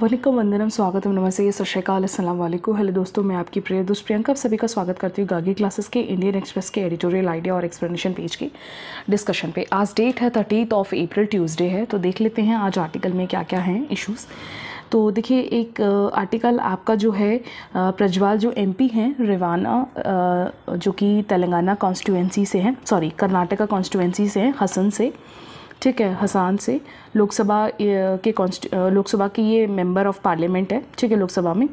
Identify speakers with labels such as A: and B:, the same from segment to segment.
A: वनिकम वंदनम स्वागतम नमस्ते असलम वालेकुम हेलो दोस्तों मैं आपकी प्रिय दोस्त प्रियंका सभी का स्वागत करती हूँ गागी क्लासेस के इंडियन एक्सप्रेस के एडिटोरियल आइडिया और एक्सप्लेनेशन पेज के डिस्कशन पे आज डेट है थर्टीथ ऑफ अप्रैल ट्यूसडे है तो देख लेते हैं आज आर्टिकल में क्या क्या हैं इशूज़ तो देखिए एक आर्टिकल आपका जो है प्रज्वाल जो एमपी हैं रिवाना जो कि तेलंगाना कॉन्स्टिटुएंसी से हैं सॉरी कर्नाटका कॉन्स्टिट्यूंसी से हैं हसन से ठीक है हसान से लोकसभा के लोकसभा के ये मेंबर ऑफ पार्लियामेंट है ठीक है लोकसभा में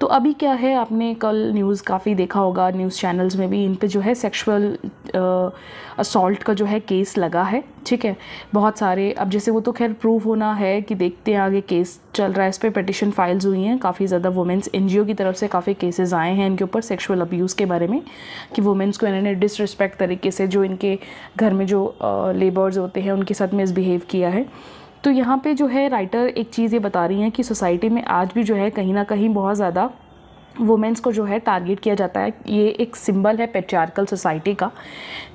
A: तो अभी क्या है आपने कल न्यूज़ काफ़ी देखा होगा न्यूज़ चैनल्स में भी इन पर जो है सेक्शुअल असल्ट का जो है केस लगा है ठीक है बहुत सारे अब जैसे वो तो खैर प्रूव होना है कि देखते हैं आगे केस चल रहा है इस पर पटिशन फाइल्स हुई हैं काफ़ी ज़्यादा वुमेंस एन की तरफ से काफ़ी केसेस आए हैं इनके ऊपर सेक्शुअल अब्यूज़ के बारे में कि वुमेंस को इन्होंने डिसरिस्पेक्ट तरीके से जो इनके घर में जो लेबर्स होते हैं उनके साथ मिसबिहेव किया है तो यहाँ पे जो है राइटर एक चीज़ ये बता रही हैं कि सोसाइटी में आज भी जो है कहीं ना कहीं बहुत ज़्यादा वुमेंस को जो है टारगेट किया जाता है ये एक सिंबल है पेट्रियार्कल सोसाइटी का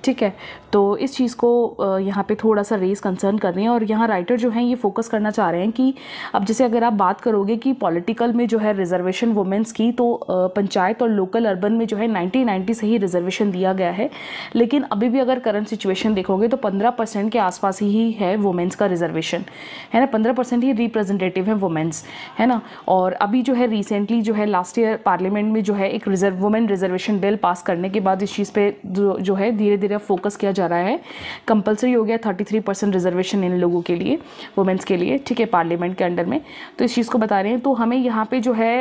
A: ठीक है तो इस चीज़ को यहाँ पे थोड़ा सा रेस कंसर्न कर रहे हैं और यहाँ राइटर जो हैं ये फोकस करना चाह रहे हैं कि अब जैसे अगर आप बात करोगे कि पॉलिटिकल में जो है रिजर्वेशन वुमेंस की तो पंचायत और लोकल अर्बन में जो है नाइनटीन से ही रिजर्वेशन दिया गया है लेकिन अभी भी अगर करंट सिचुएशन देखोगे तो पंद्रह के आसपास ही है वुमेंस का रिजर्वेशन है ना पंद्रह ही रिप्रेजेंटेटिव है वुमेंस है ना और अभी जो है रिसेंटली जो है लास्ट ईयर पार्लियामेंट में जो है एक reserve women reservation bill pass करने के बाद इस चीज़ पे जो जो है धीरे धीरे फोकस किया जा रहा है कंपलसरी हो गया थर्टी थ्री परसेंट रिजर्वेशन इन लोगों के लिए वुमेंस के लिए ठीक है पार्लियामेंट के अंडर में तो इस चीज़ को बता रहे हैं तो हमें यहाँ पर जो है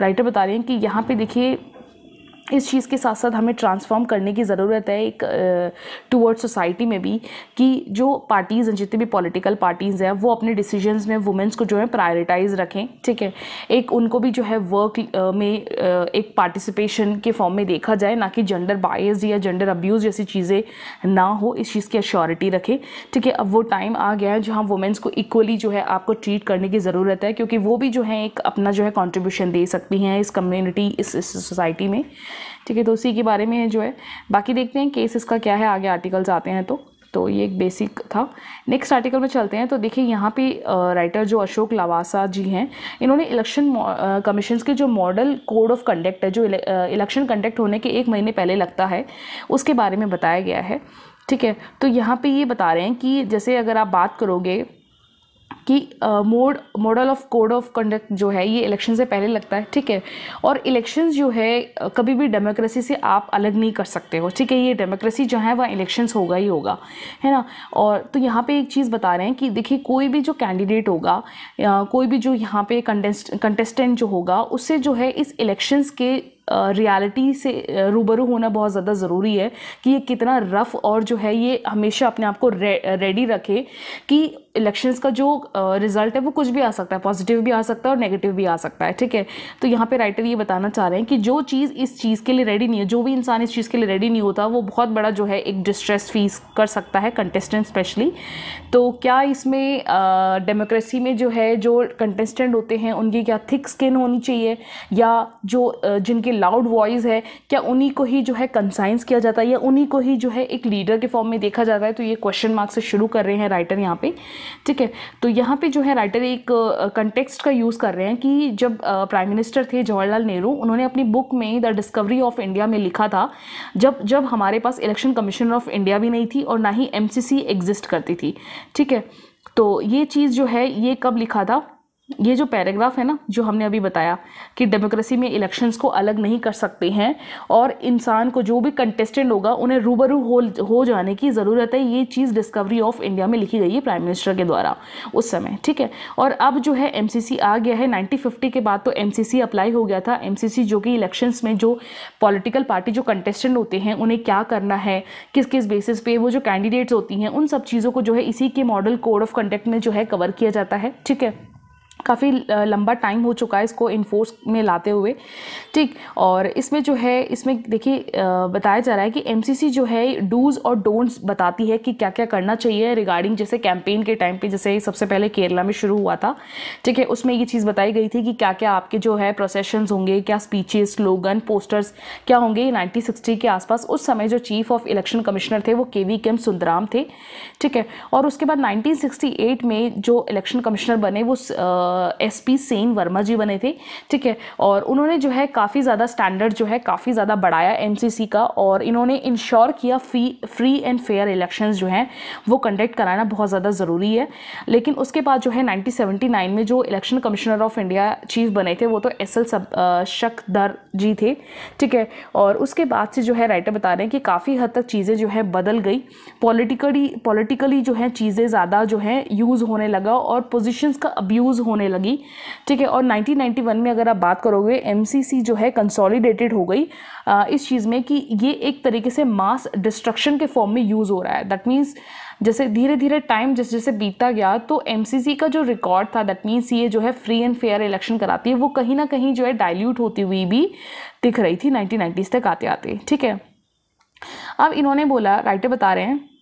A: राइटर बता रहे हैं कि यहाँ पर देखिए इस चीज़ के साथ साथ हमें ट्रांसफॉर्म करने की ज़रूरत है एक टूवर्ड सोसाइटी में भी कि जो पार्टीज़ हैं जितनी भी पॉलिटिकल पार्टीज़ हैं वो अपने डिसीजंस में वुमेंस को जो है प्रायोरिटाइज रखें ठीक है एक उनको भी जो है वर्क में एक पार्टिसिपेशन के फॉर्म में देखा जाए ना कि जेंडर बायस या जेंडर अब्यूज़ जैसी चीज़ें ना हो इस चीज़ की अश्योरिटी रखें ठीक है अब वो टाइम आ गया है जहाँ वुमेंस को इक्वली जो है आपको ट्रीट करने की ज़रूरत है क्योंकि वो भी जो है एक अपना जो है कॉन्ट्रीब्यूशन दे सकती हैं इस कम्यूनिटी इस सोसाइटी में ठीक है तो उसी के बारे में जो है बाकी देखते हैं केस इसका क्या है आगे आर्टिकल्स आते हैं तो तो ये एक बेसिक था नेक्स्ट आर्टिकल में चलते हैं तो देखिए यहाँ पे राइटर जो अशोक लवासा जी हैं इन्होंने इलेक्शन कमीशन के जो मॉडल कोड ऑफ कंडक्ट है जो इलेक्शन कंडक्ट होने के एक महीने पहले लगता है उसके बारे में बताया गया है ठीक है तो यहाँ पे ये बता रहे हैं कि जैसे अगर आप बात करोगे कि mode model of code of conduct जो है ये इलेक्शन से पहले लगता है ठीक है और इलेक्शंस जो है कभी भी डेमोक्रेसी से आप अलग नहीं कर सकते हो ठीक है ये डेमोक्रेसी जो है वह इलेक्शंस होगा ही होगा है ना और तो यहाँ पे एक चीज़ बता रहे हैं कि देखिए कोई भी जो कैंडिडेट होगा कोई भी जो यहाँ पे कंटेस्टेंट जो होगा उससे जो है इस इलेक्शंस के रियलिटी से रूबरू होना बहुत ज़्यादा ज़रूरी है कि ये कितना रफ़ और जो है ये हमेशा अपने आप को रे, रेडी रखे कि इलेक्शंस का जो रिज़ल्ट है वो कुछ भी आ सकता है पॉजिटिव भी आ सकता है और नेगेटिव भी आ सकता है ठीक है तो यहाँ पे राइटर ये बताना चाह रहे हैं कि जो चीज़ इस चीज़ के लिए रेडी नहीं है जो भी इंसान इस चीज़ के लिए रेडी नहीं होता वो बहुत बड़ा जो है एक डिस्ट्रेस फीस कर सकता है कंटेस्टेंट स्पेशली तो क्या इसमें डेमोक्रेसी में जो है जो कंटेस्टेंट होते हैं उनकी क्या थिक स्किन होनी चाहिए या जो जिनके जिनकी लाउड वॉइस है क्या उन्हीं को ही जो है कंसाइंस किया जाता है या उन्हीं को ही जो है एक लीडर के फॉर्म में देखा जाता है तो ये क्वेश्चन मार्क्स से शुरू कर रहे हैं राइटर यहाँ पर ठीक है तो यहाँ पे जो है राइटर एक कंटेक्स्ट का यूज़ कर रहे हैं कि जब प्राइम मिनिस्टर थे जवाहरलाल नेहरू उन्होंने अपनी बुक में द डिस्कवरी ऑफ इंडिया में लिखा था जब जब हमारे पास इलेक्शन कमीशन ऑफ इंडिया भी नहीं थी और ना ही एम एग्जिस्ट करती थी ठीक है तो ये चीज़ जो है ये कब लिखा था ये जो पैराग्राफ है ना जो हमने अभी बताया कि डेमोक्रेसी में इलेक्शंस को अलग नहीं कर सकते हैं और इंसान को जो भी कंटेस्टेंट होगा उन्हें रूबरू हो हो जाने की ज़रूरत है ये चीज़ डिस्कवरी ऑफ इंडिया में लिखी गई है प्राइम मिनिस्टर के द्वारा उस समय ठीक है और अब जो है एम आ गया है नाइनटीन के बाद तो एम अप्लाई हो गया था एम जो कि इलेक्शंस में जो पॉलिटिकल पार्टी जो कंटेस्टेंट होते हैं उन्हें क्या करना है किस किस बेसिस पे वो जो कैंडिडेट्स होती हैं उन सब चीज़ों को जो है इसी के मॉडल कोड ऑफ कंडक्ट में जो है कवर किया जाता है ठीक है काफ़ी लंबा टाइम हो चुका है इसको इन्फोर्स में लाते हुए ठीक और इसमें जो है इसमें देखिए बताया जा रहा है कि एमसीसी जो है डूज़ और डोंट्स बताती है कि क्या क्या करना चाहिए रिगार्डिंग जैसे कैंपेन के टाइम पे जैसे सबसे पहले केरला में शुरू हुआ था ठीक है उसमें ये चीज़ बताई गई थी कि क्या क्या आपके जो है प्रोसेशन होंगे क्या स्पीचेस स्लोगन पोस्टर्स क्या होंगे ये के आसपास उस समय जो चीफ ऑफ इलेक्शन कमिश्नर थे वो के वी के एम सुंदराम थे ठीक है और उसके बाद 1968 में जो इलेक्शन कमिश्नर बने वो आ, एसपी सेन वर्मा जी बने थे ठीक है और उन्होंने जो है काफ़ी ज़्यादा स्टैंडर्ड जो है काफ़ी ज़्यादा बढ़ाया एमसीसी का और इन्होंने इंश्योर किया फी फ्री एंड फेयर इलेक्शंस जो हैं वो कंडक्ट कराना बहुत ज़्यादा ज़रूरी है लेकिन उसके बाद जो है नाइनटीन में जो election commissioner of India chief बने थे वो तो एस एल सब शकदर जी थे ठीक है और उसके बाद से जो है राइटर बता रहे हैं कि काफ़ी हद तक चीज़ें जो है बदल गई पॉलिटिकली पॉलिटिकली जो है चीज़ें ज़्यादा जो है यूज़ होने लगा और पोजीशंस का अब्यूज़ होने होने लगी ठीक है और 1991 में अगर आप बात करोगे एमसीसी जो है कंसोलिडेटेड हो गई आ, इस चीज़ में कि ये एक तरीके से मास डिस्ट्रक्शन के फॉर्म में यूज़ हो रहा है दैट मीन्स जैसे धीरे धीरे टाइम जैसे जैसे बीता गया तो एम का जो रिकॉर्ड था दैट मीन्स ये जो है फ्री एंड फेयर इलेक्शन कराती है वो कहीं ना कहीं जो है डायल्यूट होती हुई भी दिख रही थी नाइनटीन तक आते आते ठीक है अब इन्होंने बोला राइटर बता रहे हैं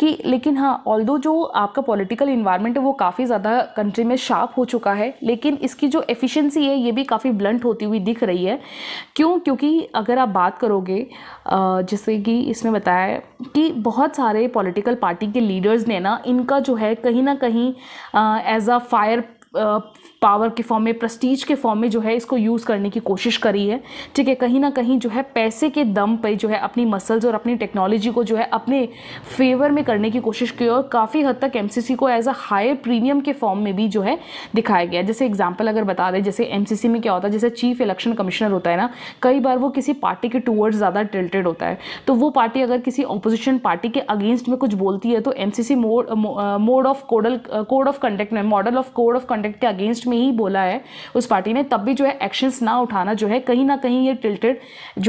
A: कि लेकिन हाँ ऑल जो आपका पॉलिटिकल इन्वायरमेंट है वो काफ़ी ज़्यादा कंट्री में शार्प हो चुका है लेकिन इसकी जो एफिशिएंसी है ये भी काफ़ी ब्लंट होती हुई दिख रही है क्यों क्योंकि अगर आप बात करोगे जैसे कि इसमें बताया कि बहुत सारे पॉलिटिकल पार्टी के लीडर्स ने ना इनका जो है कहीं ना कहीं एज अ फायर पावर के फॉर्म में प्रस्टीज के फॉर्म में जो है इसको यूज़ करने की कोशिश करी है ठीक है कहीं ना कहीं जो है पैसे के दम पर जो है अपनी मसल्स और अपनी टेक्नोलॉजी को जो है अपने फेवर में करने की कोशिश की और काफ़ी हद तक एम को एज अ हायर प्रीमियम के फॉर्म में भी जो है दिखाया गया जैसे एग्जाम्पल अगर बता दें जैसे एम में क्या होता है जैसे चीफ इलेक्शन कमिश्नर होता है ना कई बार वो किसी पार्टी के टूवर्ड्स ज़्यादा टिल्टेड होता है तो वो पार्टी अगर किसी ऑपोजिशन पार्टी के अगेंस्ट में कुछ बोलती है तो M C mode mode of codal code of conduct model of code of conduct के अगेंस्ट में में ही बोला है उस पार्टी ने तब भी जो है एक्शंस ना उठाना जो है कहीं ना कहीं ये टिल्टेड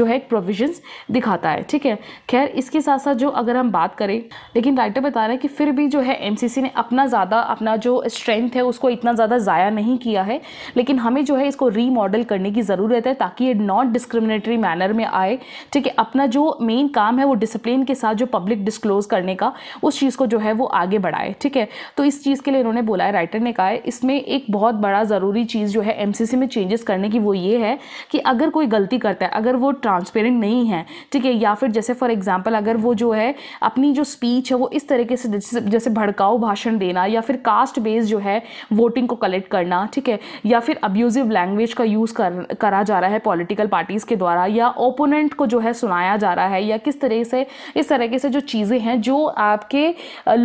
A: जो है प्रोविजंस दिखाता है ठीक है खैर इसके साथ साथ जो अगर हम बात करें लेकिन राइटर बता रहे हैं कि फिर भी जो है एम ने अपना ज़्यादा अपना जो स्ट्रेंथ है उसको इतना ज़्यादा ज़ाया नहीं किया है लेकिन हमें जो है इसको रीमॉडल करने की ज़रूरत है ताकि ये नॉन डिस्क्रिमिनेटरी मैनर में आए ठीक है अपना जो मेन काम है वो डिसिप्लिन के साथ जो पब्लिक डिस्क्लोज करने का उस चीज़ को जो है वो आगे बढ़ाए ठीक है तो इस चीज़ के लिए इन्होंने बोला है राइटर ने कहा है इसमें एक बहुत बड़ा बड़ा ज़रूरी चीज़ जो है एमसीसी में चेंजेस करने की वो ये है कि अगर कोई गलती करता है अगर वो ट्रांसपेरेंट नहीं है ठीक है या फिर जैसे फॉर एग्जांपल अगर वो जो है अपनी जो स्पीच है वो इस तरीके से जैसे भड़काऊ भाषण देना या फिर कास्ट बेस जो है वोटिंग को कलेक्ट करना ठीक है या फिर अब्यूज़िव लैंग्वेज का यूज़ कर करा जा रहा है पॉलिटिकल पार्टीज़ के द्वारा या ओपोनेंट को जो है सुनाया जा रहा है या किस तरह से इस तरीके से जो चीज़ें हैं जो आपके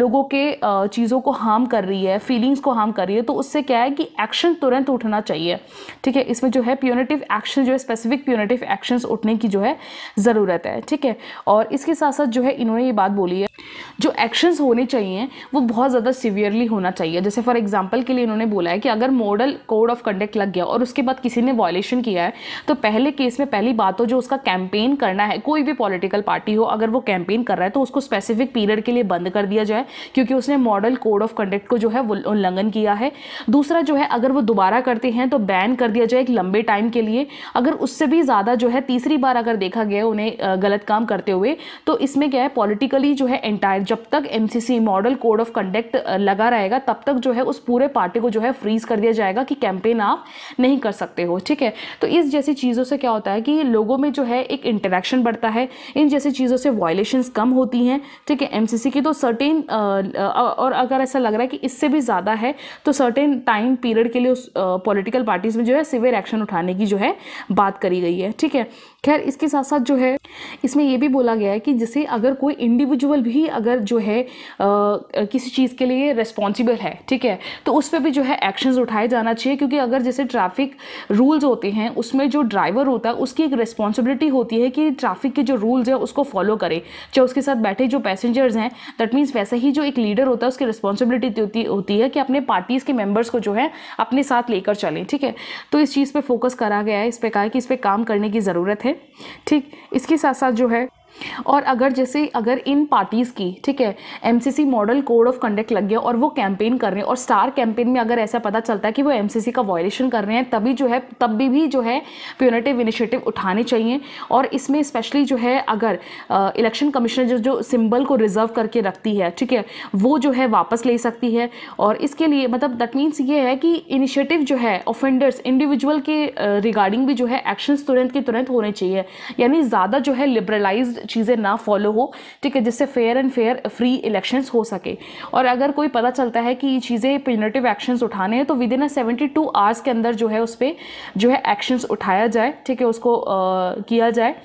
A: लोगों के चीज़ों को हार्म कर रही है फीलिंग्स को हार्म कर रही है तो उससे क्या है कि एक्शन तुरंत उठना चाहिए ठीक है इसमें जो है प्योनेटिव एक्शन जो है स्पेसिफिक प्योनेटिव एक्शन उठने की जो है ज़रूरत है ठीक है और इसके साथ साथ जो है इन्होंने ये बात बोली है जो एक्शंस होने चाहिए वो बहुत ज़्यादा सीवियरली होना चाहिए जैसे फॉर एग्जाम्पल के लिए इन्होंने बोला है कि अगर मॉडल कोड ऑफ कंडक्ट लग गया और उसके बाद किसी ने वॉयलेशन किया है तो पहले केस में पहली बात तो जो उसका कैंपेन करना है कोई भी पॉलिटिकल पार्टी हो अगर वो कैंपेन कर रहा है तो उसको स्पेसिफिक पीरियड के लिए बंद कर दिया जाए क्योंकि उसने मॉडल कोड ऑफ कंडक्ट को जो है उल्लंघन किया है दूसरा जो है अगर वो दोबारा करते हैं तो बैन कर दिया जाए एक लंबे टाइम के लिए अगर उससे भी ज़्यादा जो है तीसरी बार अगर देखा गया उन्हें गलत काम करते हुए तो इसमें क्या है पॉलिटिकली जो है एंटायर जब तक M model code of conduct लगा रहेगा तब तक जो है उस पूरे पार्टी को जो है फ्रीज कर दिया जाएगा कि कैंपेन आप नहीं कर सकते हो ठीक है तो इस जैसी चीज़ों से क्या होता है कि लोगों में जो है एक इंटरेक्शन बढ़ता है इन जैसी चीज़ों से वायलेशंस कम होती हैं ठीक है एम की तो सर्टेन और अगर ऐसा लग रहा है कि इससे भी ज़्यादा है तो सर्टेन टाइम पीरियड के लिए उस पॉलिटिकल पार्टीज़ में जो है सिवियर एक्शन उठाने की जो है बात करी गई है ठीक है खैर इसके साथ साथ जो है इसमें यह भी बोला गया है कि जिसे अगर कोई इंडिविजुअल भी अगर जो है आ, किसी चीज़ के लिए रिस्पॉन्सिबल है ठीक है तो उस पर भी जो है एक्शंस उठाए जाना चाहिए क्योंकि अगर जैसे ट्रैफिक रूल्स होते हैं उसमें जो ड्राइवर होता है उसकी एक रिस्पॉन्सिबिलिटी होती है कि ट्रैफिक के जो रूल्स हैं उसको फॉलो करे चाहे उसके साथ बैठे जो पैसेंजर्स हैं दैट मीन्स वैसे ही जो एक लीडर होता है उसकी रिस्पॉन्सिबिलिटी होती है कि अपने पार्टीज़ के मेम्बर्स को जो है अपने साथ लेकर चलें ठीक है तो इस चीज़ पर फोकस करा गया है इस पर कहा कि इस पर काम करने की ज़रूरत है ठीक इसके साथ साथ जो है और अगर जैसे अगर इन पार्टीज़ की ठीक है MCC model code of conduct लग गया और वो कैंपेन कर रहे हैं और स्टार कैंपेन में अगर ऐसा पता चलता है कि वो एमसीसी का वॉयलेशन कर रहे हैं तभी जो है तब भी, भी जो है प्योनेटिव इनिशिएटिव उठाने चाहिए और इसमें स्पेशली जो है अगर इलेक्शन कमिश्नर जो जो सिम्बल को रिजर्व करके रखती है ठीक है वो जो है वापस ले सकती है और इसके लिए मतलब दैट मीन्स ये है कि इनिशिएटिव जो है ऑफेंडर्स इंडिविजुअल के रिगार्डिंग भी जो है एक्शंस तुरंत के तुरंत होने चाहिए यानी ज़्यादा जो है लिबरलाइज्ड चीज़ें ना फॉलो हो ठीक है जिससे fair and fair free elections हो सके और अगर कोई पता चलता है कि ये चीज़ें पेनटिव एक्शंस उठाने हैं तो within a seventy two hours के अंदर जो है उस पर जो है एक्शंस उठाया जाए ठीक है उसको आ, किया जाए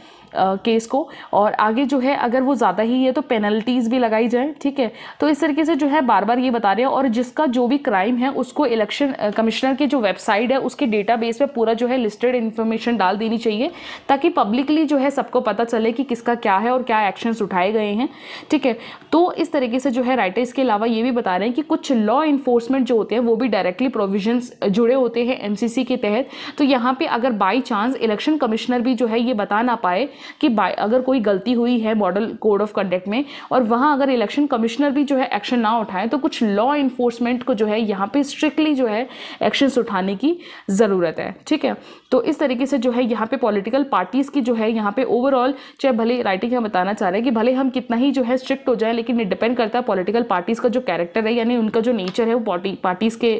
A: केस को और आगे जो है अगर वो ज़्यादा ही है तो पेनल्टीज़ भी लगाई जाएँ ठीक है तो इस तरीके से जो है बार बार ये बता रहे हैं और जिसका जो भी क्राइम है उसको इलेक्शन कमिश्नर की जो वेबसाइट है उसके डेटा बेस पर पूरा जो है लिस्टेड इन्फॉर्मेशन डाल देनी चाहिए ताकि पब्लिकली जो है सबको पता चले कि किसका क्या है और क्या एक्शंस उठाए गए हैं ठीक है तो इस तरीके से जो है राइटर्स के अलावा ये भी बता रहे हैं कि कुछ लॉ इन्फोर्समेंट जो होते हैं वो भी डायरेक्टली प्रोविजंस जुड़े होते हैं एमसीसी के तहत तो यहाँ पे अगर बाई चांस इलेक्शन कमिश्नर भी जो है ये बता ना पाए कि अगर कोई गलती हुई है मॉडल कोड ऑफ कंडक्ट में और वहाँ अगर इलेक्शन कमिश्नर भी जो है एक्शन ना उठाए तो कुछ लॉ इन्फोर्समेंट को जो है यहाँ पे स्ट्रिक्टली जो है एक्शंस उठाने की ज़रूरत है ठीक है तो इस तरीके से जो है यहाँ पे पॉलिटिकल पार्टीज़ की जो है यहाँ पे ओवरऑल चाहे भले राइटिंग हम बताना चाह रहे हैं कि भले हम कितना ही जो है स्ट्रिक्ट हो जाए लेकिन ये डिपेंड करता है पॉलिटिकल पार्टीज़ का जो कैरेक्टर है यानी उनका जो नेचर है वो पार्टीज़ के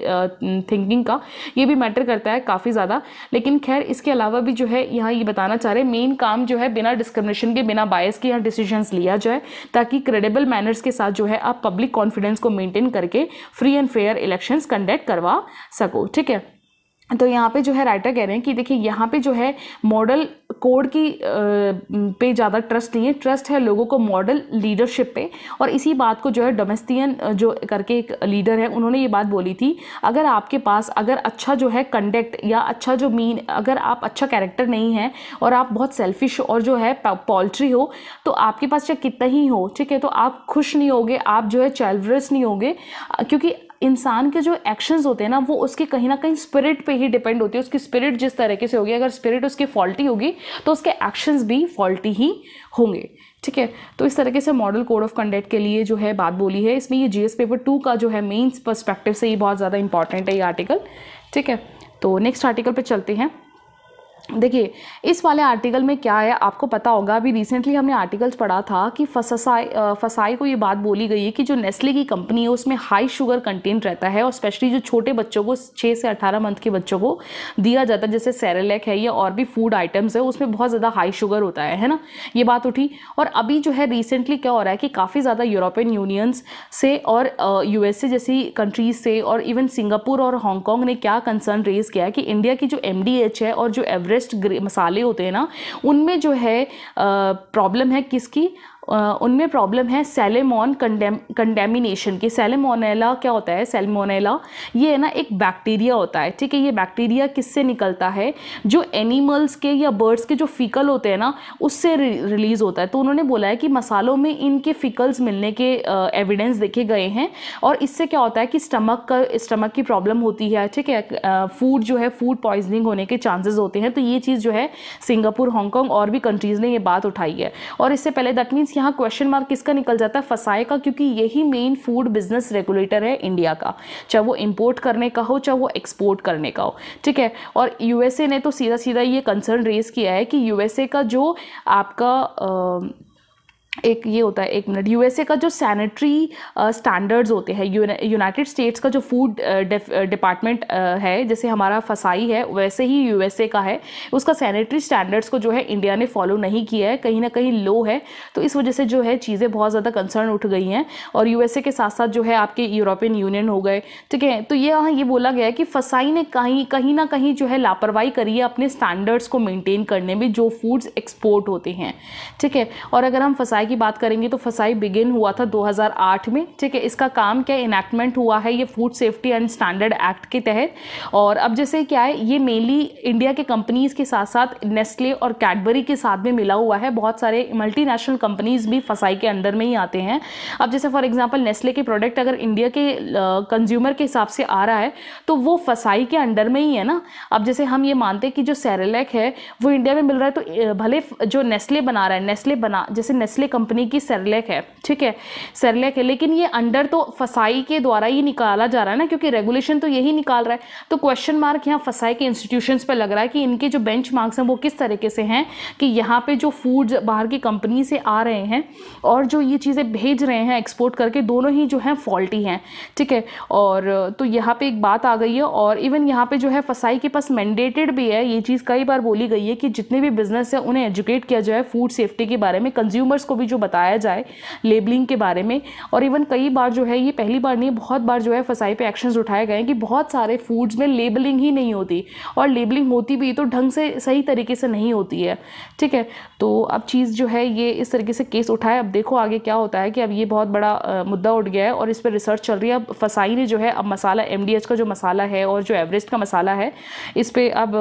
A: थिंकिंग का ये भी मैटर करता है काफ़ी ज़्यादा लेकिन खैर इसके अलावा भी जो है यहाँ ये बताना चाह रहे हैं मेन काम जो है है बिना डिस्क्रिमिनेशन के बिना बायस के यहाँ डिसीजन लिया जाए ताकि क्रेडिबल मैनर्स के साथ जो है आप पब्लिक कॉन्फिडेंस को मेंटेन करके free and fair elections conduct करवा सको ठीक है तो यहाँ पे जो है राइटर कह रहे हैं कि देखिए यहाँ पे जो है मॉडल कोड की पे ज़्यादा ट्रस्ट नहीं है ट्रस्ट है लोगों को मॉडल लीडरशिप पे और इसी बात को जो है डोमेस्टियन जो करके एक लीडर है उन्होंने ये बात बोली थी अगर आपके पास अगर अच्छा जो है कंडक्ट या अच्छा जो मीन अगर आप अच्छा कैरेक्टर नहीं है और आप बहुत सेल्फिश और जो है पोल्ट्री हो तो आपके पास चाहे कितना ही हो ठीक है तो आप खुश नहीं होगे आप जो है चैलवरस नहीं होगे क्योंकि इंसान के जो एक्शंस होते हैं ना वो उसके कहीं ना कहीं स्पिरिट पे ही डिपेंड होती है उसकी स्पिरिट जिस तरीके से होगी अगर स्पिरिट उसकी फॉल्टी होगी तो उसके एक्शंस भी फॉल्टी ही होंगे ठीक है तो इस तरीके से मॉडल कोड ऑफ कंडक्ट के लिए जो है बात बोली है इसमें ये जी पेपर टू का जो है मेन्स पर्स्पेक्टिव से ही बहुत ज़्यादा इंपॉर्टेंट है ये आर्टिकल ठीक है तो नेक्स्ट आर्टिकल पर चलते हैं देखिए इस वाले आर्टिकल में क्या है आपको पता होगा अभी रिसेंटली हमने आर्टिकल्स पढ़ा था कि फसाई फसाई को ये बात बोली गई है कि जो नेस्ले की कंपनी है उसमें हाई शुगर कंटेंट रहता है और स्पेशली जो छोटे बच्चों को छः से 18 मंथ के बच्चों को दिया जाता है जैसे सेरेलैक है या और भी फूड आइटम्स है उसमें बहुत ज़्यादा हाई शुगर होता है है ना ये बात उठी और अभी जो है रिसेंटली क्या हो रहा है कि काफ़ी ज़्यादा यूरोपियन यूनियंस से और यू जैसी कंट्रीज से और इवन सिंगापुर और हांगकॉन्ग ने क्या कंसर्न रेज किया है कि इंडिया की जो एम है और जो एवरेज प्रेस्ड मसाले होते हैं ना उनमें जो है प्रॉब्लम है किसकी उनमें प्रॉब्लम है सेलेमोन कंडेम कंडेमिनेशन की सेलेमोनेला क्या होता है सेलमोनेला ये है ना एक बैक्टीरिया होता है ठीक है ये बैक्टीरिया किससे निकलता है जो एनिमल्स के या बर्ड्स के जो फिकल होते हैं ना उससे रिलीज़ होता है तो उन्होंने बोला है कि मसालों में इनके फिकल्स मिलने के एविडेंस देखे गए हैं और इससे क्या होता है कि स्टमक का स्टमक की प्रॉब्लम होती है ठीक है फूड जो है फूड पॉइजनिंग होने के चांसेज़ होते हैं तो ये चीज़ जो है सिंगापुर हांगकॉन्ग और भी कंट्रीज़ ने ये बात उठाई है और इससे पहले दैट मीन्स यहाँ क्वेश्चन मार्क किसका निकल जाता है फसाए का क्योंकि यही मेन फूड बिजनेस रेगुलेटर है इंडिया का चाहे वो इम्पोर्ट करने का हो चाहे वो एक्सपोर्ट करने का हो ठीक है और यूएसए ने तो सीधा सीधा ये कंसर्न रेज किया है कि यूएसए का जो आपका आ, एक ये होता है एक मिनट यूएसए का जो सैनिटरी स्टैंडर्ड्स होते हैं यूनाइटेड स्टेट्स का जो फूड डिपार्टमेंट है जैसे हमारा फसाई है वैसे ही यूएसए का है उसका सैनिटरी स्टैंडर्ड्स को जो है इंडिया ने फॉलो नहीं किया है कहीं ना कहीं लो है तो इस वजह से जो है चीज़ें बहुत ज़्यादा कंसर्न उठ गई हैं और यू के साथ साथ जो है आपके यूरोपियन यूनियन हो गए ठीक है तो ये हाँ, ये बोला गया है कि फसाई ने कहीं कहीं ना कहीं जो है लापरवाही करी है अपने स्टैंडर्ड्स को मेनटेन करने में जो फूड्स एक्सपोर्ट होते हैं ठीक है और अगर हम फसाई फसाई की बात करेंगे तो फसाई बिगिन हुआ था 2008 में ठीक है इसका काम क्या इनैक्टमेंट हुआ है ये food safety and standard act के तहत और अब जैसे क्या है ये मेनली इंडिया के कंपनीज़ के साथ साथ नेस्ले और कैडबरी के साथ में मिला हुआ है बहुत सारे मल्टी कंपनीज़ भी फसाई के अंडर में ही आते हैं अब जैसे फॉर एग्जाम्पल नेस्ले के प्रोडक्ट अगर इंडिया के कंज्यूमर के हिसाब से आ रहा है तो वो फसाई के अंडर में ही है ना अब जैसे हम ये मानते हैं कि जो सेरेलैक है वो इंडिया में मिल रहा है तो भले जो नेस्ले बना रहा है नेस्ले बना जैसे नेस्ले कंपनी की सरलेक है ठीक है सरलेक है लेकिन ये अंडर तो फसाई के द्वारा ही निकाला जा रहा है ना क्योंकि रेगुलेशन तो यही निकाल रहा है तो क्वेश्चन मार्क यहाँ फसाई के इंस्टीट्यूशंस पर लग रहा है कि इनके जो बेंच हैं वो किस तरीके से हैं कि यहाँ पर जो फूड बाहर की कंपनी से आ रहे हैं और जो ये चीज़ें भेज रहे हैं एक्सपोर्ट करके दोनों ही जो हैं फॉल्टी हैं ठीक है और तो यहाँ पर एक बात आ गई है और इवन यहाँ पर जो है फसाई के पास मैंडेटेड भी है ये चीज़ कई बार बोली गई है कि जितने भी बिज़नेस है उन्हें एजुकेट किया जाए फूड सेफ्टी के बारे में कंज्यूमर्स को भी जो बताया जाए लेबलिंग के बारे में और इवन कई बार जो है ये पहली बार नहीं बहुत बार जो है फसाई पे एक्शंस उठाए गए हैं कि बहुत सारे फूड्स में लेबलिंग ही नहीं होती और लेबलिंग होती भी तो ढंग से सही तरीके से नहीं होती है ठीक है तो अब चीज़ जो है ये इस तरीके से केस उठाए अब देखो आगे क्या होता है कि अब ये बहुत बड़ा मुद्दा उठ गया है और इस पर रिसर्च चल रही है अब फसाई ने जो है अब मसाला एम का जो मसाला है और जो एवरेस्ट का मसाला है इस पर अब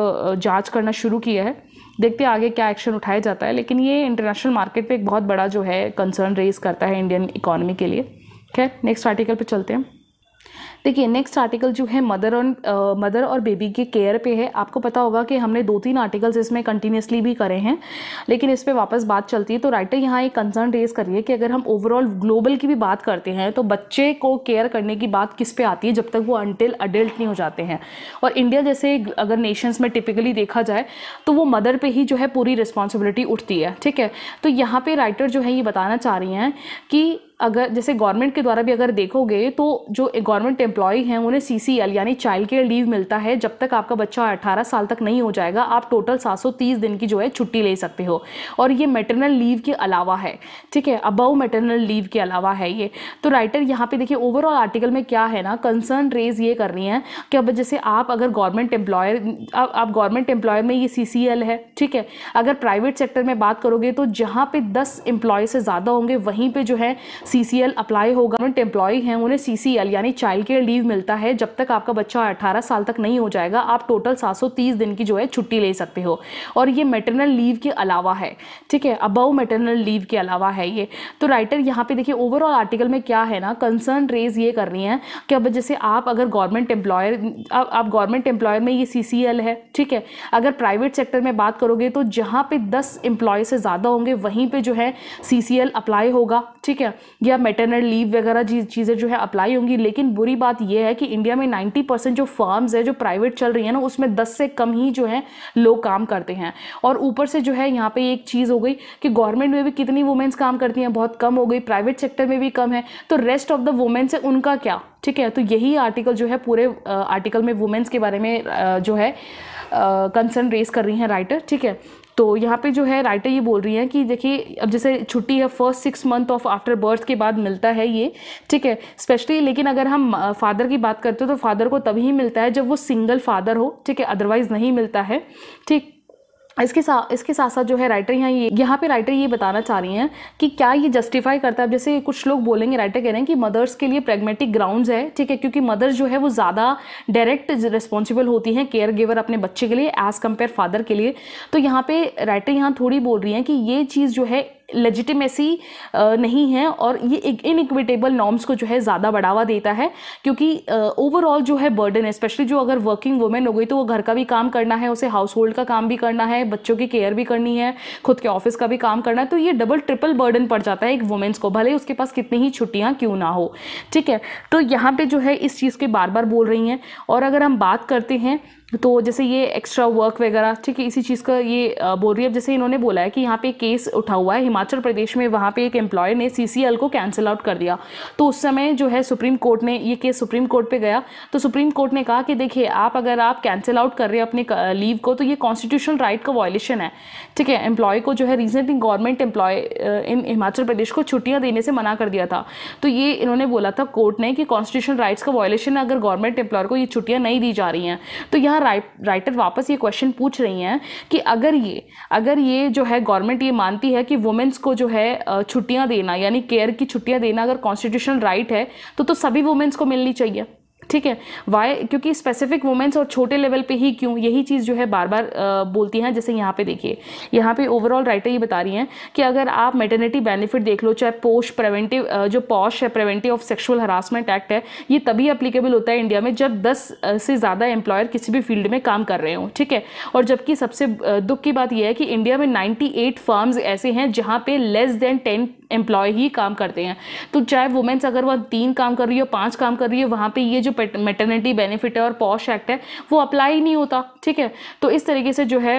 A: जाँच करना शुरू किया है देखते हैं आगे क्या एक्शन उठाया जाता है लेकिन ये इंटरनेशनल मार्केट पे एक बहुत बड़ा जो है कंसर्न रेज करता है इंडियन इकोनॉमी के लिए खैर नेक्स्ट आर्टिकल पे चलते हैं देखिए नेक्स्ट आर्टिकल जो है मदर ऑन मदर और बेबी के केयर पे है आपको पता होगा कि हमने दो तीन आर्टिकल्स इसमें कंटिन्यूसली भी करे हैं लेकिन इस पर वापस बात चलती है तो राइटर यहाँ एक कंसर्न रेज करिए कि अगर हम ओवरऑल ग्लोबल की भी बात करते हैं तो बच्चे को केयर करने की बात किस पे आती है जब तक वो अनटिल अडल्ट नहीं हो जाते हैं और इंडिया जैसे अगर नेशंस में टिपिकली देखा जाए तो वो मदर पर ही जो है पूरी रिस्पॉन्सिबिलिटी उठती है ठीक है तो यहाँ पर राइटर जो है ये बताना चाह रही हैं कि अगर जैसे गवर्नमेंट के द्वारा भी अगर देखोगे तो जो गवर्नमेंट एम्प्लॉय हैं उन्हें सी सी एल यानी चाइल्ड केयर लीव मिलता है जब तक आपका बच्चा 18 साल तक नहीं हो जाएगा आप टोटल 730 दिन की जो है छुट्टी ले सकते हो और ये मेटरनल लीव के अलावा है ठीक है अबव मेटरनल लीव के अलावा है ये तो राइटर यहाँ पर देखिए ओवरऑल आर्टिकल में क्या है ना कंसर्न रेज ये करनी है कि अब जैसे आप अगर गवर्नमेंट एम्प्लॉयर आप गवर्नमेंट एम्प्लॉयर में ये सी है ठीक है अगर प्राइवेट सेक्टर में बात करोगे तो जहाँ पे दस एम्प्लॉय से ज़्यादा होंगे वहीं पर जो है सी सी एल अप्लाई होगा गवर्नमेंट एम्प्लॉय हैं उन्हें सी सी एल यानी चाइल्ड केयर लीव मिलता है जब तक आपका बच्चा अठारह साल तक नहीं हो जाएगा आप टोटल सात सौ तीस दिन की जो है छुट्टी ले सकते हो और ये मेटरनल लीव के अलावा है ठीक है अबव मेटरनल लीव के अलावा है ये तो राइटर यहाँ पे देखिए ओवरऑल आर्टिकल में क्या है ना कंसर्न रेज ये कर रही हैं कि अब जैसे आप अगर गवर्नमेंट एम्प्लॉयर अब आप गवर्नमेंट एम्प्लॉयर में ये सी है ठीक है अगर प्राइवेट सेक्टर में बात करोगे तो जहाँ पे दस एम्प्लॉय से ज़्यादा होंगे वहीं पर जो है सी अप्लाई होगा ठीक है या मेटरनल लीव वगैरह चीज़ें जो है अप्लाई होंगी लेकिन बुरी बात यह है कि इंडिया में नाइन्टी जो फार्म्स है जो प्राइवेट चल रही है ना उसमें दस से कम ही जो है लोग काम करते हैं और ऊपर से जो है यहाँ पर एक चीज़ हो गई कि गवर्नमेंट में भी कितनी वुमेंस काम करती हैं बहुत कम हो गई प्राइवेट सेक्टर में भी कम है तो रेस्ट ऑफ द वुमेंस है उनका क्या ठीक है तो यही आर्टिकल जो है पूरे आर्टिकल uh, में वुमेंस के बारे में uh, जो है कंसर्न uh, रेस कर रही हैं राइटर ठीक है तो यहाँ पे जो है राइटर ये बोल रही हैं कि देखिए अब जैसे छुट्टी है first six month of after birth के बाद मिलता है ये ठीक है स्पेशली लेकिन अगर हम फादर की बात करते हो तो फादर को तभी मिलता है जब वो सिंगल फादर हो ठीक है अदरवाइज़ नहीं मिलता है ठीक इसके साथ इसके साथ साथ जो है राइटर यहाँ ये यहाँ पे राइटर ये बताना चाह रही हैं कि क्या ये जस्टिफाई करता है जैसे कुछ लोग बोलेंगे राइटर कह रहे हैं कि मदर्स के लिए प्रेगमेटिक ग्राउंड्स है ठीक है क्योंकि मदर्स जो है वो ज़्यादा डायरेक्ट रिस्पॉन्सिबल होती हैं केयर गिवर अपने बच्चे के लिए एज़ कम्पेयर फादर के लिए तो यहाँ पर राइटर यहाँ थोड़ी बोल रही हैं कि ये चीज़ जो है लेजिटिमेसी नहीं है और ये इनइक्विटेबल नॉर्म्स को जो है ज़्यादा बढ़ावा देता है क्योंकि ओवरऑल जो है बर्डन है स्पेशली जो अगर वर्किंग वुमेन हो गई तो वो घर का भी काम करना है उसे हाउस होल्ड का काम भी करना है बच्चों की केयर भी करनी है खुद के ऑफिस का भी काम करना है तो ये डबल ट्रिपल बर्डन पड़ जाता है एक वुमेंस को भले उसके पास कितनी ही छुट्टियाँ क्यों ना हो ठीक है तो यहाँ पर जो है इस चीज़ के बार बार बोल रही हैं और अगर हम बात करते हैं तो जैसे ये एक्स्ट्रा वर्क वगैरह ठीक है इसी चीज़ का ये बोल रही है अब जैसे इन्होंने बोला है कि यहाँ पे केस उठा हुआ है हिमाचल प्रदेश में वहाँ पे एक एम्प्लॉय ने सीसीएल को कैंसिल आउट कर दिया तो उस समय जो है सुप्रीम कोर्ट ने ये केस सुप्रीम कोर्ट पे गया तो सुप्रीम कोर्ट ने कहा कि देखिए आप अगर आप कैंसिल आउट कर रहे हैं अपने लीव को तो ये कॉन्स्टिट्यूशनल राइट का वॉयलेशन है ठीक है एम्प्लॉय को जो है recently government employ in Himachal Pradesh को छुट्टियाँ देने से मना कर दिया था तो ये इन्होंने बोला था कोर्ट ने कि कॉन्स्टिट्यूशनल राइट्स का वॉयलेशन है अगर गवर्नमेंट एम्प्लॉय को ये छुट्टियाँ नहीं दी जा रही हैं तो यहाँ यहाँ राइटर वापस ये क्वेश्चन पूछ रही हैं कि अगर ये अगर ये जो है गवर्नमेंट ये मानती है कि वुमेंस को जो है छुट्टियाँ देना यानी केयर की छुट्टियाँ देना अगर कॉन्स्टिट्यूशनल राइट है तो, तो सभी वुमेंस को मिलनी चाहिए ठीक है वाई क्योंकि स्पेसिफिक वुमेंस और छोटे लेवल पे ही क्यों यही चीज़ जो है बार बार बोलती हैं जैसे यहाँ पे देखिए यहाँ पे ओवरऑल राइटर ये बता रही हैं कि अगर आप मेटर्निटी बेनिफिट देख लो चाहे पोस्ट प्रिवेंटिव जो पॉश है preventive of sexual harassment act है ये तभी अप्लीकेबल होता है इंडिया में जब दस से ज़्यादा एम्प्लॉयर किसी भी फील्ड में काम कर रहे हों ठीक है और जबकि सबसे दुख की बात यह है कि इंडिया में नाइन्टी फर्म्स ऐसे हैं जहाँ पर लेस देन टेन एम्प्लॉय ही काम करते हैं तो चाहे वुमेंस अगर वह तीन काम कर रही हो पाँच काम कर रही है वहाँ पर ये जो मेटर्निटी बेनिफिट है और पॉश एक्ट है वो अप्लाई नहीं होता ठीक है तो इस तरीके से जो है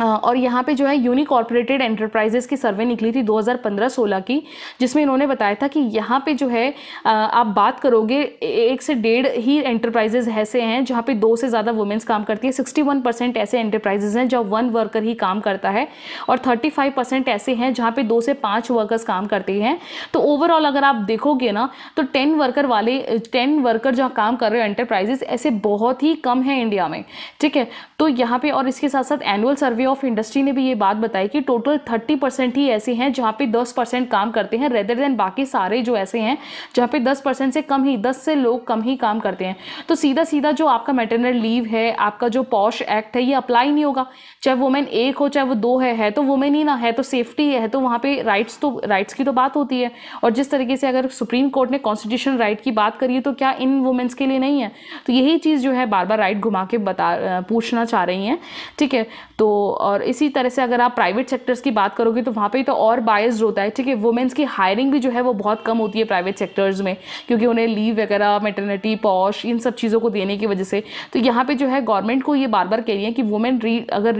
A: और यहाँ पे जो है यूनिकॉर्पोरेटेड एंटरप्राइजेज़ की सर्वे निकली थी 2015-16 की जिसमें इन्होंने बताया था कि यहाँ पे जो है आप बात करोगे एक से डेढ़ ही एंटरप्राइजेज़ ऐसे हैं जहाँ पे दो से ज़्यादा वुमेंस काम करती है 61 परसेंट ऐसे एंटरप्राइजेज़ हैं जहाँ वन वर्कर ही काम करता है और थर्टी परसेंट ऐसे हैं जहाँ पर दो से पाँच वर्कर्स काम करते हैं तो ओवरऑल अगर आप देखोगे ना तो टेन वर्कर वाले टेन वर्कर जहाँ काम कर रहे हो एंटरप्राइजेज़ ऐसे बहुत ही कम हैं इंडिया में ठीक है तो यहाँ पर और इसके साथ साथ annual survey survey of industry ने भी ये बात बताई कि टोटल थर्टी परसेंट ही ऐसे हैं जहाँ पे दस परसेंट काम करते हैं रेदर देन बाकी सारे जो ऐसे हैं जहाँ पे दस परसेंट से कम ही दस से लोग कम ही काम करते हैं तो सीधा सीधा जो आपका मेटरनल लीव है आपका जो पॉश एक्ट है ये अप्लाई नहीं होगा चाहे वुमेन एक हो चाहे वो दो है, है तो वुमेन ही ना है तो सेफ्टी है तो वहाँ पर राइट्स तो राइट्स की तो बात होती है और जिस तरीके से अगर सुप्रीम कोर्ट ने कॉन्स्टिट्यूशन राइट की बात करी तो क्या इन वुमेंस के लिए नहीं है तो यही चीज़ जो है बार बार राइट घुमा के बता पूछना चाह रही हैं ठीक है तो और इसी तरह से अगर आप प्राइवेट सेक्टर्स की बात करोगे तो वहाँ पे तो और बायस होता है ठीक है वुमेंस की हायरिंग भी जो है वो बहुत कम होती है प्राइवेट सेक्टर्स में क्योंकि उन्हें लीव वगैरह मेटर्निटी पॉश इन सब चीज़ों को देने की वजह से तो यहाँ पर जो है गवर्नमेंट को ये बार बार कह रही है कि वुमेन अगर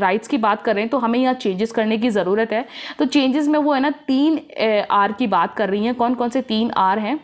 A: राइट्स की बात करें तो हमें यहाँ चेंजेस करने की ज़रूरत है तो चेंजेस में वो है ना तीन आर की बात कर रही हैं कौन कौन से तीन आर हैं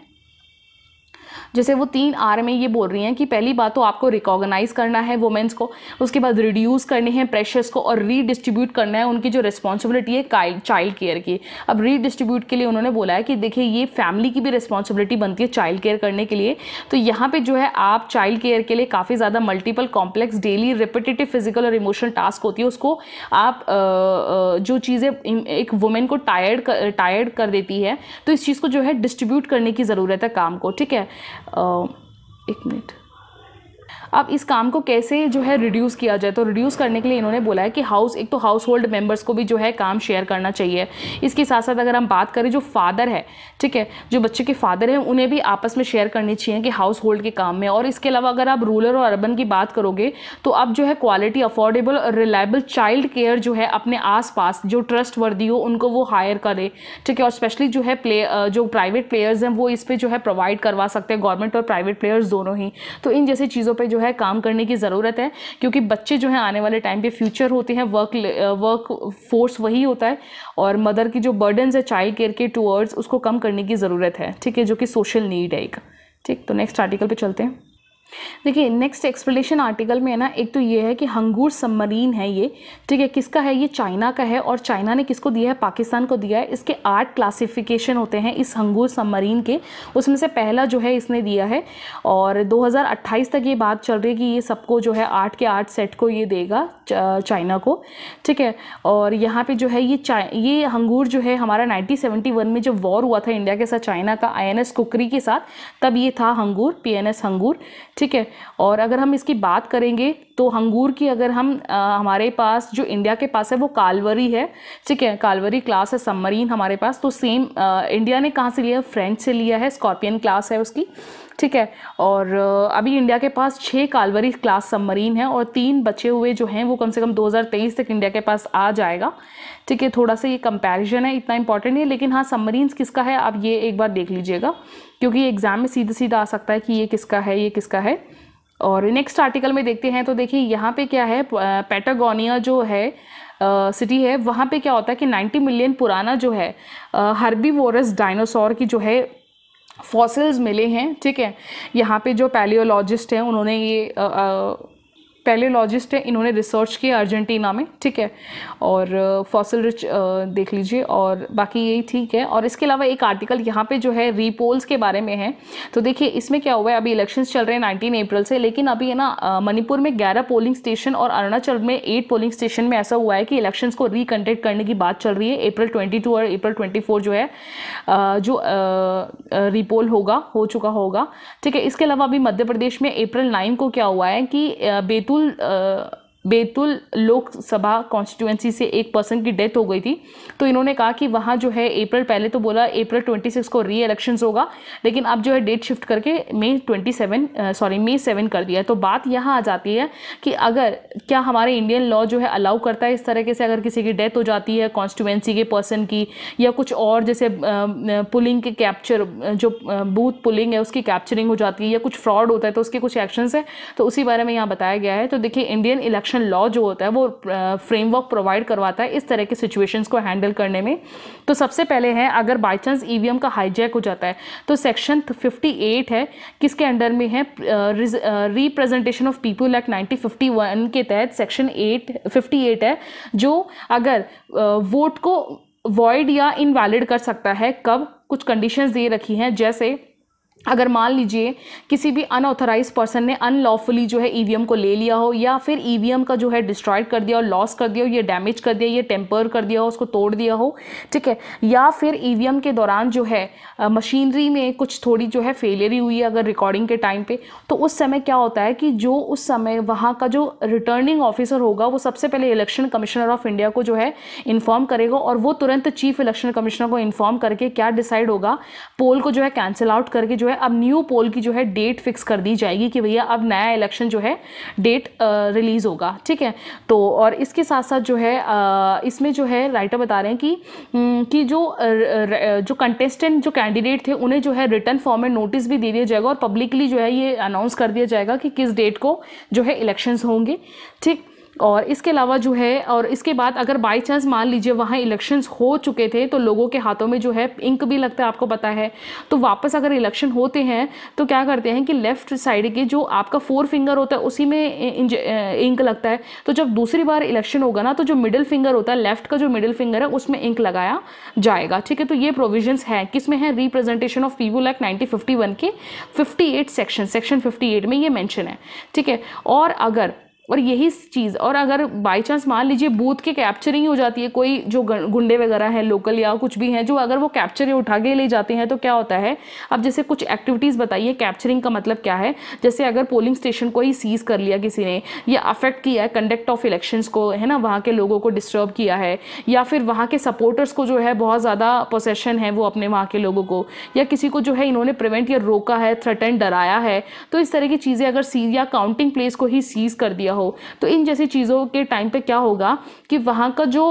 A: जैसे वो तीन आर में ये बोल रही हैं कि पहली बात तो आपको रिकॉग्नाइज़ करना है वुमेंस को उसके बाद रिड्यूस करने हैं प्रेशर्स को और रीडिस्ट्रीब्यूट करना है उनकी जो रिस्पॉन्सिबिलिटी है चाइल्ड केयर की अब रीडिस्ट्रीब्यूट के लिए उन्होंने बोला है कि देखिए ये फैमिली की भी रिस्पॉन्सिबिलिटी बनती है चाइल्ड केयर करने के लिए तो यहाँ पर जो है आप चाइल्ड केयर के लिए काफ़ी ज़्यादा multiple complex daily repetitive physical और इमोशनल टास्क होती है उसको आप जो चीज़ें एक वुमेन को टायर्ड टायर्ड कर देती है तो इस चीज़ को जो है डिस्ट्रीब्यूट करने की ज़रूरत है काम को ठीक है एक मिनट अब इस काम को कैसे जो है रिड्यूस किया जाए तो रिड्यूस करने के लिए इन्होंने बोला है कि हाउस एक तो हाउस होल्ड मेम्बर्स को भी जो है काम शेयर करना चाहिए इसके साथ साथ अगर हम बात करें जो फादर है ठीक है जो बच्चे के फादर हैं उन्हें भी आपस में शेयर करनी चाहिए कि हाउस होल्ड के काम में और इसके अलावा अगर आप रूरल और अर्बन की बात करोगे तो अब जो है क्वालिटी अफोर्डेबल और रिलायबल चाइल्ड केयर जो है अपने आस जो ट्रस्ट वर्दी हो उनको वो हायर करे ठीक है और स्पेशली जो है प्ले जो प्राइवेट प्लेयर्स हैं वो इस पर जो है प्रोवाइड करवा सकते हैं गवर्नमेंट और प्राइवेट प्लेयर्स दोनों ही तो इन जैसी चीज़ों पे जो है काम करने की ज़रूरत है क्योंकि बच्चे जो है आने वाले टाइम पे फ्यूचर होते हैं वर्क वर्क फोर्स वही होता है और मदर की जो बर्डन है चाइल्ड केयर के टूवर्ड्स उसको कम करने की ज़रूरत है ठीक है जो कि सोशल नीड है एक ठीक तो नेक्स्ट आर्टिकल पर चलते हैं देखिए नेक्स्ट एक्सप्लेनेशन आर्टिकल में है ना एक तो ये है कि हंगूर सबमरीन है ये ठीक है किसका है ये चाइना का है और चाइना ने किसको दिया है पाकिस्तान को दिया है इसके आठ क्लासिफिकेशन होते हैं इस हंगूर सबमरीन के उसमें से पहला जो है इसने दिया है और 2028 तक ये बात चल रही है कि ये सबको जो है आठ के आठ सेट को ये देगा चाइना को ठीक है और यहाँ पर जो है ये ये हंगूर जो है हमारा नाइनटीन में जो वॉर हुआ था इंडिया के साथ चाइना का आई कुकरी के साथ तब ये था हंगूर पी हंगूर ठीक है और अगर हम इसकी बात करेंगे तो हंगूर की अगर हम आ, हमारे पास जो इंडिया के पास है वो कालवरी है ठीक है कालवरी क्लास है सबमरीन हमारे पास तो सेम आ, इंडिया ने कहाँ से लिया फ्रेंच से लिया है स्कॉर्पियन क्लास है उसकी ठीक है और अभी इंडिया के पास छः कालवरी क्लास सबमरीन है और तीन बचे हुए जो हैं वो कम से कम 2023 तक इंडिया के पास आ जाएगा ठीक है थोड़ा सा ये कंपैरिजन है इतना इंपॉर्टेंट नहीं है लेकिन हाँ सबमरीन्स किसका है आप ये एक बार देख लीजिएगा क्योंकि एग्ज़ाम में सीधे सीधा आ सकता है कि ये किसका है ये किसका है और नेक्स्ट आर्टिकल में देखते हैं तो देखिए यहाँ पे क्या है पैटागोनिया जो है सिटी है वहाँ पे क्या होता है कि 90 मिलियन पुराना जो है हर्बी वोरस डायनासोर की जो है फॉसिल्स मिले हैं ठीक है यहाँ पे जो पैलियोलॉजिस्ट हैं उन्होंने ये आ, आ, पहले लॉजिस्ट हैं इन्होंने रिसर्च किया अर्जेंटीना में ठीक है और फॉसिल रिच देख लीजिए और बाकी यही ठीक है और इसके अलावा एक आर्टिकल यहाँ पे जो है रीपोल्स के बारे में है तो देखिए इसमें क्या हुआ है अभी इलेक्शंस चल रहे हैं नाइनटीन अप्रैल से लेकिन अभी है ना मणिपुर में ग्यारह पोलिंग स्टेशन और अरुणाचल में एट पोलिंग स्टेशन में ऐसा हुआ है कि इलेक्शंस को रिकन्टेक्ट करने की बात चल रही है अप्रैल ट्वेंटी और अप्रैल ट्वेंटी जो है जो रिपोल होगा हो चुका होगा ठीक है इसके अलावा अभी मध्य प्रदेश में अप्रैल नाइन को क्या हुआ है कि बेतू full uh, Betul Lok Sabha constituency से एक पर्सन की डेथ हो गई थी तो इन्होंने कहा कि वहाँ जो है अप्रैल पहले तो बोला अप्रैल ट्वेंटी सिक्स को री इलेक्शन होगा लेकिन अब जो है डेट शिफ्ट करके May twenty seven sorry May seven कर दिया तो बात यहाँ आ जाती है कि अगर क्या हमारे इंडियन लॉ जो है अलाउ करता है इस तरीके से अगर किसी की डेथ हो जाती है कॉन्स्टिट्यूएंसी के पर्सन की या कुछ और जैसे पुलिंग के कैप्चर जो बूथ पुलिंग है उसकी कैप्चरिंग हो जाती है या कुछ फ्रॉड होता है तो उसके कुछ एक्शंस हैं तो उसी बारे में यहाँ बताया गया है तो देखिए इंडियन इलेक्शन कंस्ट्रक्शन लॉ जो होता है वो फ्रेमवर्क प्रोवाइड करवाता है इस तरह के सिचुएशंस को हैंडल करने में तो सबसे पहले है अगर बाई चांस ई का हाईजैक हो जाता है तो सेक्शन फिफ्टी है किसके अंडर में है representation of people act nineteen के तहत सेक्शन एट फिफ्टी एट है जो अगर वोट को वॉइड या इनवैलिड कर सकता है कब कुछ कंडीशंस दे रखी हैं जैसे अगर मान लीजिए किसी भी अनऑथराइज पर्सन ने अनलॉफुली जो है ईवीएम e को ले लिया हो या फिर ईवीएम e का जो है डिस्ट्रॉयड कर दिया हो लॉस कर दिया हो या डैमेज कर दिया ये टेम्पर कर दिया हो उसको तोड़ दिया हो ठीक है या फिर ईवीएम e के दौरान जो है मशीनरी में कुछ थोड़ी जो है फेलियर ही हुई है अगर रिकॉर्डिंग के टाइम पर तो उस समय क्या होता है कि जो उस समय वहाँ का जो रिटर्निंग ऑफिसर होगा वो सबसे पहले इलेक्शन कमिश्नर ऑफ इंडिया को जो है इन्फॉर्म करेगा और वो तुरंत चीफ इलेक्शन कमिश्नर को इन्फॉर्म करके क्या डिसाइड होगा पोल को जो है कैंसिल आउट करके जो है अब न्यू पोल की जो है डेट फिक्स कर दी जाएगी कि भैया अब नया इलेक्शन जो है डेट रिलीज़ होगा ठीक है तो और इसके साथ साथ जो है इसमें जो है राइटर बता रहे हैं कि कि जो जो कंटेस्टेंट जो कैंडिडेट थे उन्हें जो है रिटर्न फॉर्म में नोटिस भी दे दिया जाएगा और पब्लिकली जो है ये अनाउंस कर दिया जाएगा कि किस डेट को जो है इलेक्शंस होंगे ठीक और इसके अलावा जो है और इसके बाद अगर बाई चांस मान लीजिए वहाँ इलेक्शंस हो चुके थे तो लोगों के हाथों में जो है इंक भी लगता है आपको पता है तो वापस अगर इलेक्शन होते हैं तो क्या करते हैं कि लेफ़्ट साइड के जो आपका फोर फिंगर होता है उसी में इंक लगता है तो जब दूसरी बार इलेक्शन होगा ना तो जो मिडिल फिंगर होता है लेफ़्ट का जो मिडिल फिंगर है उसमें इंक लगाया जाएगा ठीक है तो ये प्रोविजन्स हैं में है representation of people act nineteen के फिफ्टी सेक्शन सेक्शन फिफ्टी में ये मैंशन है ठीक है और अगर और यही चीज़ और अगर बाई चांस मान लीजिए बूथ के कैप्चरिंग हो जाती है कोई जो गुंडे वगैरह हैं लोकल या कुछ भी हैं जो अगर वो कैप्चर या उठा के ले जाते हैं तो क्या होता है अब जैसे कुछ एक्टिविटीज़ बताइए कैप्चरिंग का मतलब क्या है जैसे अगर पोलिंग स्टेशन को ही सीज़ कर लिया किसी ने या अफेक्ट किया है कंडक्ट ऑफ इलेक्शन को है ना वहाँ के लोगों को डिस्टर्ब किया है या फिर वहाँ के सपोर्टर्स को जो है बहुत ज़्यादा पोसेशन है वो अपने वहाँ के लोगों को या किसी को जो है इन्होंने प्रिवेंट या रोका है थ्रेटन डराया है तो इस तरह की चीज़ें अगर सीज या काउंटिंग प्लेस को ही सीज़ कर दिया हो तो इन जैसी चीज़ों के टाइम पे क्या होगा कि वहाँ का जो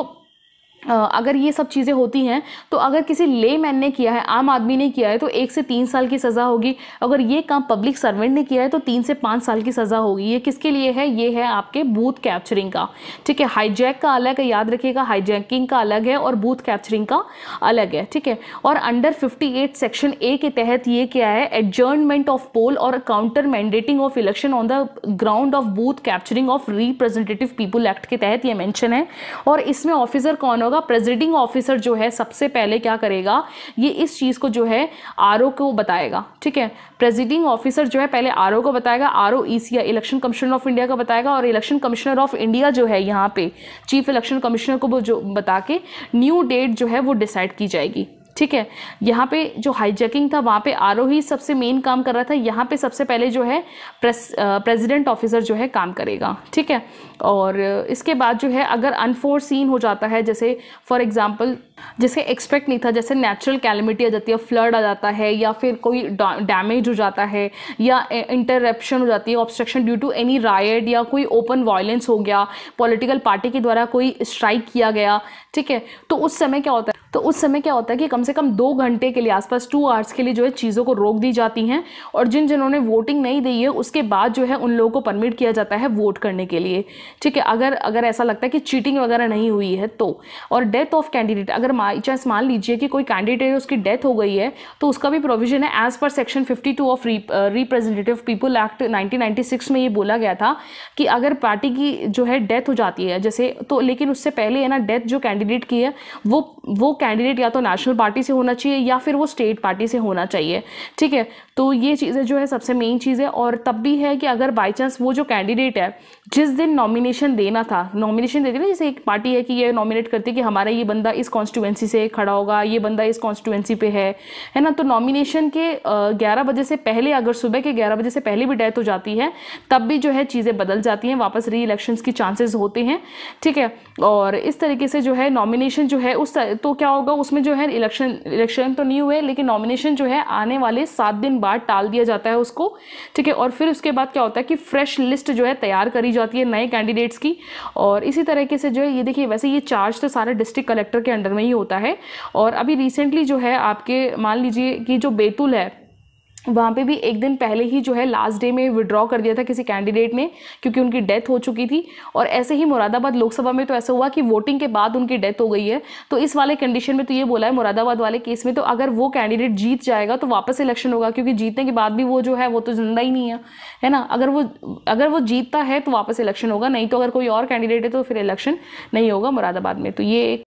A: अगर ये सब चीज़ें होती हैं तो अगर किसी ले मैन ने किया है आम आदमी ने किया है तो एक से तीन साल की सज़ा होगी अगर ये काम पब्लिक सर्वेंट ने किया है तो तीन से पाँच साल की सज़ा होगी ये किसके लिए है ये है आपके बूथ कैप्चरिंग का ठीक है हाईजैक का अलग है याद रखिएगा हाईजैकिंग का अलग है और बूथ कैप्चरिंग का अलग है ठीक है और अंडर फिफ्टी सेक्शन ए के तहत ये क्या है एडजर्नमेंट ऑफ पोल और counter mandating of election on the ground of booth capturing of representative people act के तहत ये मैंशन है और इसमें ऑफिसर कौन होगा होगा प्रेजिडिंग ऑफिसर जो है सबसे पहले क्या करेगा ये इस चीज़ को जो है आर को बताएगा ठीक है प्रेजिडिंग ऑफिसर जो है पहले आर को बताएगा R O election commission of India का बताएगा और इलेक्शन कमिश्नर ऑफ इंडिया जो है यहाँ पे चीफ इलेक्शन कमिश्नर को वो जो बता के न्यू डेट जो है वो डिसाइड की जाएगी ठीक है यहाँ पे जो हाईजैकिंग था वहाँ पे आरोही सबसे मेन काम कर रहा था यहाँ पे सबसे पहले जो है प्रेस प्रेजिडेंट ऑफिसर जो है काम करेगा ठीक है और इसके बाद जो है अगर अनफोर्सीन हो जाता है जैसे फॉर एग्ज़ाम्पल जिसे एक्सपेक्ट नहीं था जैसे नेचुरल कैलमिटी आ जाती है फ्लड आ जाता है या फिर कोई डैमेज हो जाता है या इंटरप्शन हो जाती है obstruction due to any riot या कोई ओपन वायलेंस हो गया पॉलिटिकल पार्टी के द्वारा कोई स्ट्राइक किया गया ठीक है तो उस समय क्या होता है तो उस समय क्या होता है कि कम से कम दो घंटे के लिए आसपास टू आवर्स के लिए जो है चीज़ों को रोक दी जाती हैं और जिन जिन्होंने वोटिंग नहीं दी है उसके बाद जो है उन लोगों को परमिट किया जाता है वोट करने के लिए ठीक है अगर अगर ऐसा लगता है कि चीटिंग वगैरह नहीं हुई है तो और डेथ ऑफ कैंडिडेट अगर अगर चांस मान लीजिए कि कोई कैंडिडेट उसकी डेथ हो गई है तो उसका भी प्रोविजन है एज़ पर section 52 of representative people act 1996 में ये बोला गया था कि अगर पार्टी की जो है डेथ हो जाती है जैसे तो लेकिन उससे पहले है ना डेथ जो कैंडिडेट की है वो वो कैंडिडेट या तो नेशनल पार्टी से होना चाहिए या फिर वो स्टेट पार्टी से होना चाहिए ठीक है तो ये चीज़ें जो है सबसे मेन चीज़ है और तब भी है कि अगर बाई चांस वो जो कैंडिडेट है जिस दिन नॉमिनेशन देना था नॉमिनेशन देते ना जैसे एक पार्टी है कि ये नॉमिनेट करती है कि हमारा ये बंदा इस कॉन्स्ट कॉन्स्टिट्यूंसी से खड़ा होगा ये बंदा इस कॉन्स्टिट्यूंसी पे है है ना तो नॉमिनेशन के ग्यारह बजे से पहले अगर सुबह के ग्यारह बजे से पहले भी डेथ हो जाती है तब भी जो है चीज़ें बदल जाती हैं वापस री इलेक्शन की चांसेस होते हैं ठीक है और इस तरीके से जो है नॉमिनेशन जो है उस तो क्या होगा उसमें जो है इलेक्शन इलेक्शन तो नहीं हुए लेकिन नॉमिनेशन जो है आने वाले सात दिन बाद टाल दिया जाता है उसको ठीक है और फिर उसके बाद क्या होता है कि फ्रेश लिस्ट जो है तैयार करी जाती है नए कैंडिडेट्स की और इसी तरीके से जो है ये देखिए वैसे ये चार्ज तो सारे डिस्ट्रिक्ट कलेक्टर के अंडर में नहीं होता है और अभी रिसेंटली जो है आपके मान लीजिए कि जो बैतूल है वहाँ पे भी एक दिन पहले ही जो है लास्ट डे में विड्रॉ कर दिया था किसी कैंडिडेट ने क्योंकि उनकी डेथ हो चुकी थी और ऐसे ही मुरादाबाद लोकसभा में तो ऐसा हुआ कि वोटिंग के बाद उनकी डेथ हो गई है तो इस वाले कंडीशन में तो ये बोला है मुरादाबाद वाले केस में तो अगर वो कैंडिडेट जीत जाएगा तो वापस इलेक्शन होगा क्योंकि जीतने के बाद भी वो जो है वो तो जिंदा ही नहीं है है ना अगर वो अगर वो जीतता है तो वापस इलेक्शन होगा नहीं तो अगर कोई और कैंडिडेट है तो फिर इलेक्शन नहीं होगा मुरादाबाद में तो ये